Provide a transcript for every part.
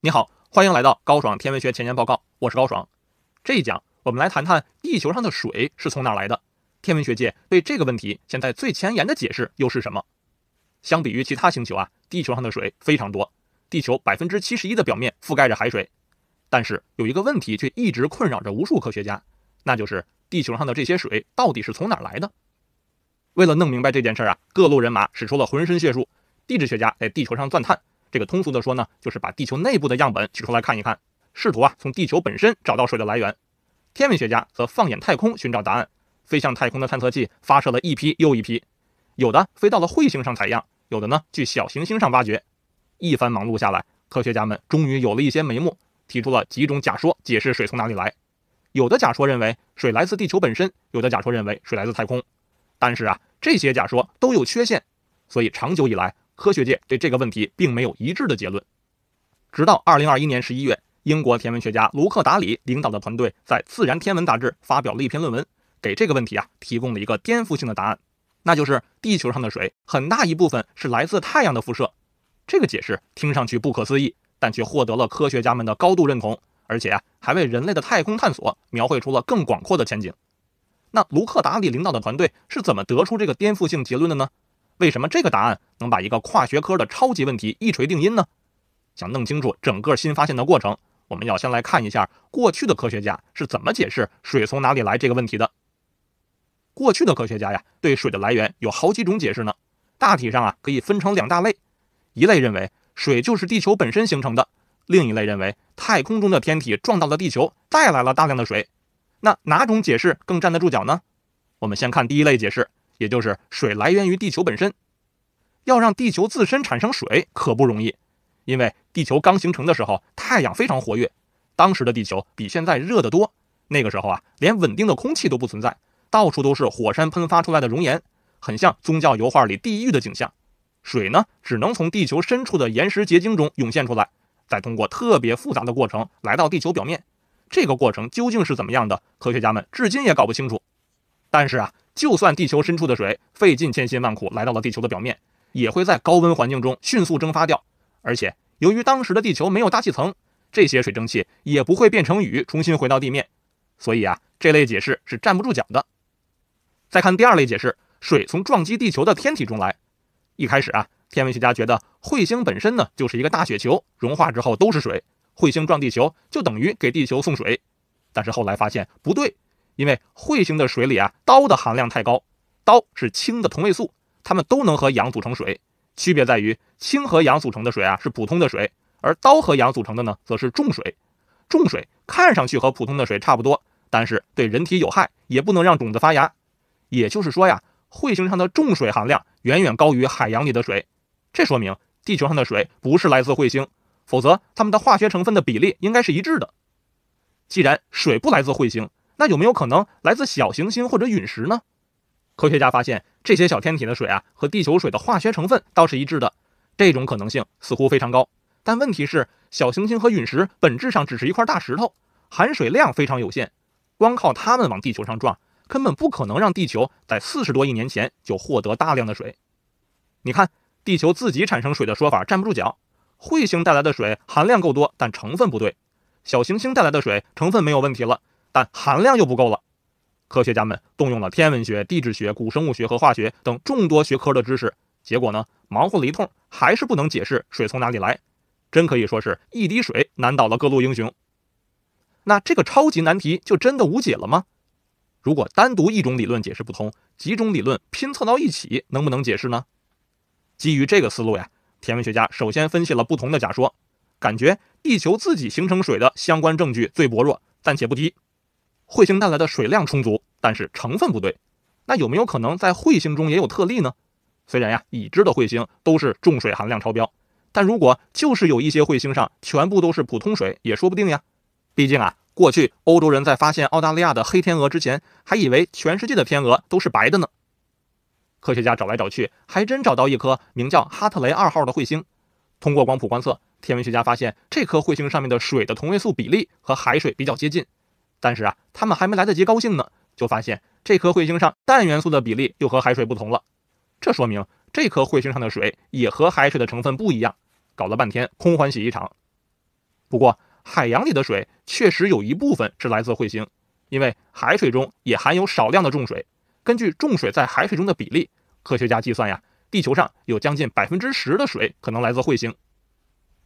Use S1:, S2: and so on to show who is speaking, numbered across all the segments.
S1: 你好，欢迎来到高爽天文学前沿报告，我是高爽。这一讲我们来谈谈地球上的水是从哪来的。天文学界对这个问题现在最前沿的解释又是什么？相比于其他星球啊，地球上的水非常多，地球百分之七十一的表面覆盖着海水。但是有一个问题却一直困扰着无数科学家，那就是地球上的这些水到底是从哪来的？为了弄明白这件事儿啊，各路人马使出了浑身解数，地质学家在地球上钻探。这个通俗的说呢，就是把地球内部的样本取出来看一看，试图啊从地球本身找到水的来源。天文学家则放眼太空寻找答案，飞向太空的探测器发射了一批又一批，有的飞到了彗星上采样，有的呢去小行星上挖掘。一番忙碌下来，科学家们终于有了一些眉目，提出了几种假说解释水从哪里来。有的假说认为水来自地球本身，有的假说认为水来自太空。但是啊，这些假说都有缺陷，所以长久以来。科学界对这个问题并没有一致的结论，直到二零二一年十一月，英国天文学家卢克达里领导的团队在《自然天文》杂志发表了一篇论文，给这个问题啊提供了一个颠覆性的答案，那就是地球上的水很大一部分是来自太阳的辐射。这个解释听上去不可思议，但却获得了科学家们的高度认同，而且啊还为人类的太空探索描绘出了更广阔的前景。那卢克达里领导的团队是怎么得出这个颠覆性结论的呢？为什么这个答案能把一个跨学科的超级问题一锤定音呢？想弄清楚整个新发现的过程，我们要先来看一下过去的科学家是怎么解释“水从哪里来”这个问题的。过去的科学家呀，对水的来源有好几种解释呢。大体上啊，可以分成两大类：一类认为水就是地球本身形成的；另一类认为太空中的天体撞到了地球，带来了大量的水。那哪种解释更站得住脚呢？我们先看第一类解释。也就是水来源于地球本身，要让地球自身产生水可不容易，因为地球刚形成的时候，太阳非常活跃，当时的地球比现在热得多。那个时候啊，连稳定的空气都不存在，到处都是火山喷发出来的熔岩，很像宗教油画里地狱的景象。水呢，只能从地球深处的岩石结晶中涌现出来，再通过特别复杂的过程来到地球表面。这个过程究竟是怎么样的，科学家们至今也搞不清楚。但是啊。就算地球深处的水费尽千辛万苦来到了地球的表面，也会在高温环境中迅速蒸发掉。而且，由于当时的地球没有大气层，这些水蒸气也不会变成雨重新回到地面。所以啊，这类解释是站不住脚的。再看第二类解释，水从撞击地球的天体中来。一开始啊，天文学家觉得彗星本身呢就是一个大雪球，融化之后都是水，彗星撞地球就等于给地球送水。但是后来发现不对。因为彗星的水里啊，氘的含量太高，氘是氢的同位素，它们都能和氧组成水，区别在于氢和氧组成的水啊是普通的水，而氘和氧组成的呢则是重水。重水看上去和普通的水差不多，但是对人体有害，也不能让种子发芽。也就是说呀，彗星上的重水含量远远高于海洋里的水，这说明地球上的水不是来自彗星，否则它们的化学成分的比例应该是一致的。既然水不来自彗星，那有没有可能来自小行星或者陨石呢？科学家发现这些小天体的水啊，和地球水的化学成分倒是一致的，这种可能性似乎非常高。但问题是，小行星和陨石本质上只是一块大石头，含水量非常有限，光靠它们往地球上撞，根本不可能让地球在四十多亿年前就获得大量的水。你看，地球自己产生水的说法站不住脚，彗星带来的水含量够多，但成分不对；小行星带来的水成分没有问题了。含量又不够了，科学家们动用了天文学、地质学、古生物学和化学等众多学科的知识，结果呢，忙活了一通，还是不能解释水从哪里来，真可以说是一滴水难倒了各路英雄。那这个超级难题就真的无解了吗？如果单独一种理论解释不通，几种理论拼凑到一起，能不能解释呢？基于这个思路呀，天文学家首先分析了不同的假说，感觉地球自己形成水的相关证据最薄弱，暂且不提。彗星带来的水量充足，但是成分不对。那有没有可能在彗星中也有特例呢？虽然呀，已知的彗星都是重水含量超标，但如果就是有一些彗星上全部都是普通水，也说不定呀。毕竟啊，过去欧洲人在发现澳大利亚的黑天鹅之前，还以为全世界的天鹅都是白的呢。科学家找来找去，还真找到一颗名叫哈特雷二号的彗星。通过光谱观测，天文学家发现这颗彗星上面的水的同位素比例和海水比较接近。但是啊，他们还没来得及高兴呢，就发现这颗彗星上氮元素的比例又和海水不同了。这说明这颗彗星上的水也和海水的成分不一样。搞了半天空欢喜一场。不过海洋里的水确实有一部分是来自彗星，因为海水中也含有少量的重水。根据重水在海水中的比例，科学家计算呀，地球上有将近百分之十的水可能来自彗星。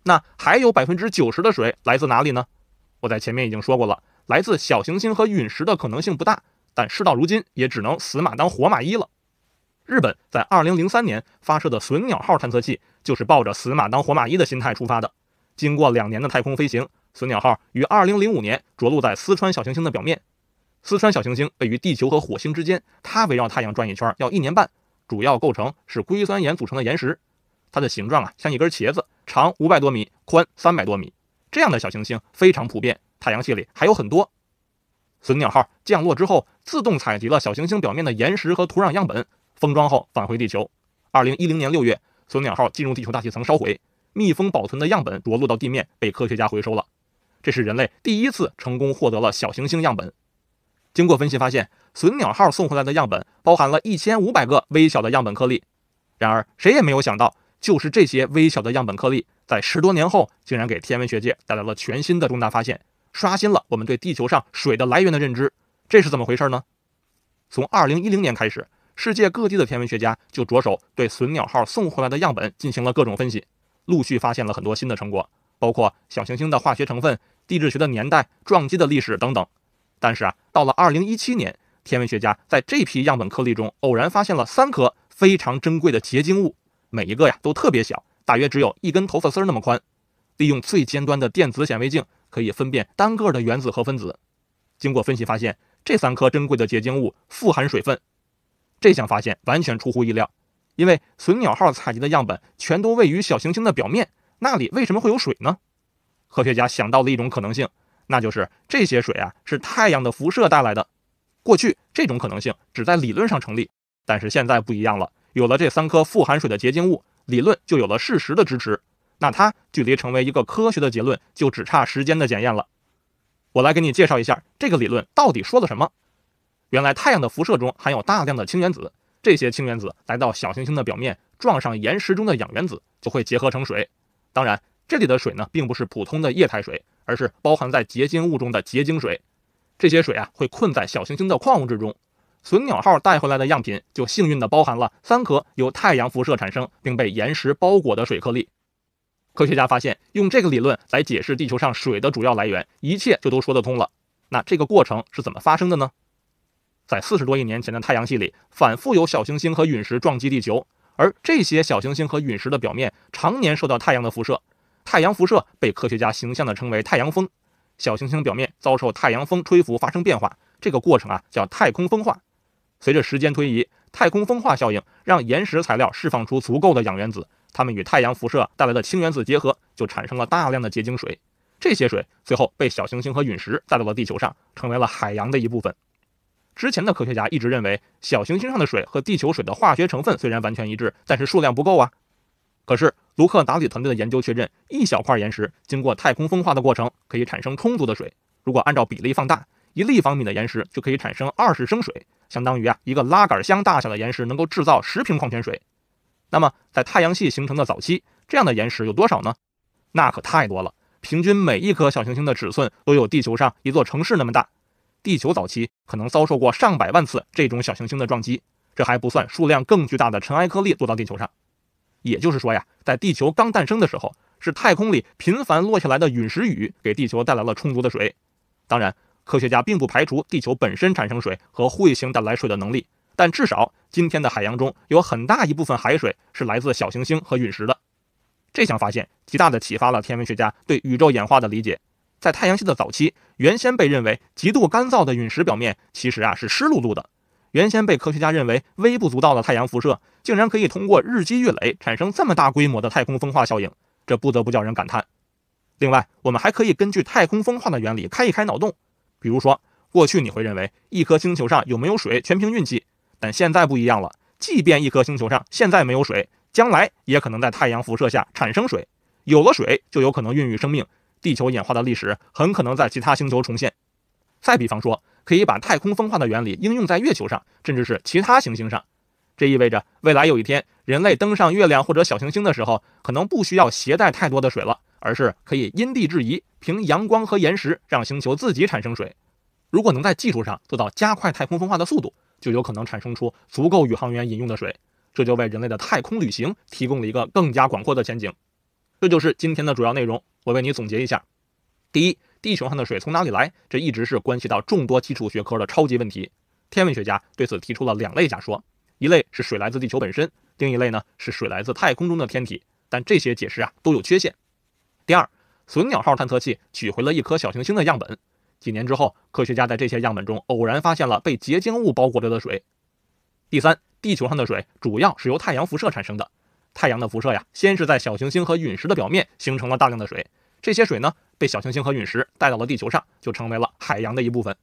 S1: 那还有百分之九十的水来自哪里呢？我在前面已经说过了。来自小行星和陨石的可能性不大，但事到如今也只能死马当活马医了。日本在2003年发射的隼鸟号探测器就是抱着死马当活马医的心态出发的。经过两年的太空飞行，隼鸟号于2005年着陆在四川小行星的表面。四川小行星位于地球和火星之间，它围绕太阳转一圈要一年半，主要构成是硅酸盐组成的岩石。它的形状啊，像一根茄子，长五百多米，宽三百多米。这样的小行星非常普遍。太阳系里还有很多。隼鸟号降落之后，自动采集了小行星表面的岩石和土壤样本，封装后返回地球。二零一零年六月，隼鸟号进入地球大气层烧毁，密封保存的样本着陆到地面，被科学家回收了。这是人类第一次成功获得了小行星样本。经过分析发现，隼鸟号送回来的样本包含了一千五百个微小的样本颗粒。然而，谁也没有想到，就是这些微小的样本颗粒，在十多年后，竟然给天文学界带来了全新的重大发现。刷新了我们对地球上水的来源的认知，这是怎么回事呢？从二零一零年开始，世界各地的天文学家就着手对隼鸟号送回来的样本进行了各种分析，陆续发现了很多新的成果，包括小行星的化学成分、地质学的年代、撞击的历史等等。但是啊，到了二零一七年，天文学家在这批样本颗粒中偶然发现了三颗非常珍贵的结晶物，每一个呀都特别小，大约只有一根头发丝那么宽。利用最尖端的电子显微镜。可以分辨单个的原子和分子。经过分析发现，这三颗珍贵的结晶物富含水分。这项发现完全出乎意料，因为隼鸟号采集的样本全都位于小行星的表面，那里为什么会有水呢？科学家想到了一种可能性，那就是这些水啊是太阳的辐射带来的。过去这种可能性只在理论上成立，但是现在不一样了，有了这三颗富含水的结晶物，理论就有了事实的支持。那它距离成为一个科学的结论，就只差时间的检验了。我来给你介绍一下这个理论到底说了什么。原来太阳的辐射中含有大量的氢原子，这些氢原子来到小行星的表面，撞上岩石中的氧原子，就会结合成水。当然，这里的水呢，并不是普通的液态水，而是包含在结晶物中的结晶水。这些水啊，会困在小行星的矿物质中。隼鸟号带回来的样品就幸运地包含了三颗由太阳辐射产生并被岩石包裹的水颗粒。科学家发现，用这个理论来解释地球上水的主要来源，一切就都说得通了。那这个过程是怎么发生的呢？在四十多亿年前的太阳系里，反复有小行星和陨石撞击地球，而这些小行星和陨石的表面常年受到太阳的辐射，太阳辐射被科学家形象地称为太阳风。小行星表面遭受太阳风吹拂发生变化，这个过程啊叫太空风化。随着时间推移，太空风化效应让岩石材料释放出足够的氧原子。它们与太阳辐射带来的氢原子结合，就产生了大量的结晶水。这些水最后被小行星和陨石带到了地球上，成为了海洋的一部分。之前的科学家一直认为，小行星上的水和地球水的化学成分虽然完全一致，但是数量不够啊。可是，卢克·达里团队的研究确认，一小块岩石经过太空风化的过程，可以产生充足的水。如果按照比例放大，一立方米的岩石就可以产生二十升水，相当于啊一个拉杆箱大小的岩石能够制造十瓶矿泉水。那么，在太阳系形成的早期，这样的岩石有多少呢？那可太多了。平均每一颗小行星的尺寸都有地球上一座城市那么大。地球早期可能遭受过上百万次这种小行星的撞击，这还不算数量更巨大的尘埃颗粒落到地球上。也就是说呀，在地球刚诞生的时候，是太空里频繁落下来的陨石雨给地球带来了充足的水。当然，科学家并不排除地球本身产生水和彗星带来水的能力。但至少今天的海洋中有很大一部分海水是来自小行星和陨石的。这项发现极大地启发了天文学家对宇宙演化的理解。在太阳系的早期，原先被认为极度干燥的陨石表面，其实啊是湿漉漉的。原先被科学家认为微不足道的太阳辐射，竟然可以通过日积月累产生这么大规模的太空风化效应，这不得不叫人感叹。另外，我们还可以根据太空风化的原理开一开脑洞。比如说，过去你会认为一颗星球上有没有水全凭运气。但现在不一样了，即便一颗星球上现在没有水，将来也可能在太阳辐射下产生水。有了水，就有可能孕育生命。地球演化的历史很可能在其他星球重现。再比方说，可以把太空风化的原理应用在月球上，甚至是其他行星上。这意味着未来有一天，人类登上月亮或者小行星的时候，可能不需要携带太多的水了，而是可以因地制宜，凭阳光和岩石让星球自己产生水。如果能在技术上做到加快太空风化的速度，就有可能产生出足够宇航员饮用的水，这就为人类的太空旅行提供了一个更加广阔的前景。这就是今天的主要内容，我为你总结一下：第一，地球上的水从哪里来？这一直是关系到众多基础学科的超级问题。天文学家对此提出了两类假说，一类是水来自地球本身，另一类呢是水来自太空中的天体。但这些解释啊都有缺陷。第二，隼鸟号探测器取回了一颗小行星的样本。几年之后，科学家在这些样本中偶然发现了被结晶物包裹着的水。第三，地球上的水主要是由太阳辐射产生的。太阳的辐射呀，先是在小行星和陨石的表面形成了大量的水，这些水呢，被小行星和陨石带到了地球上，就成为了海洋的一部分。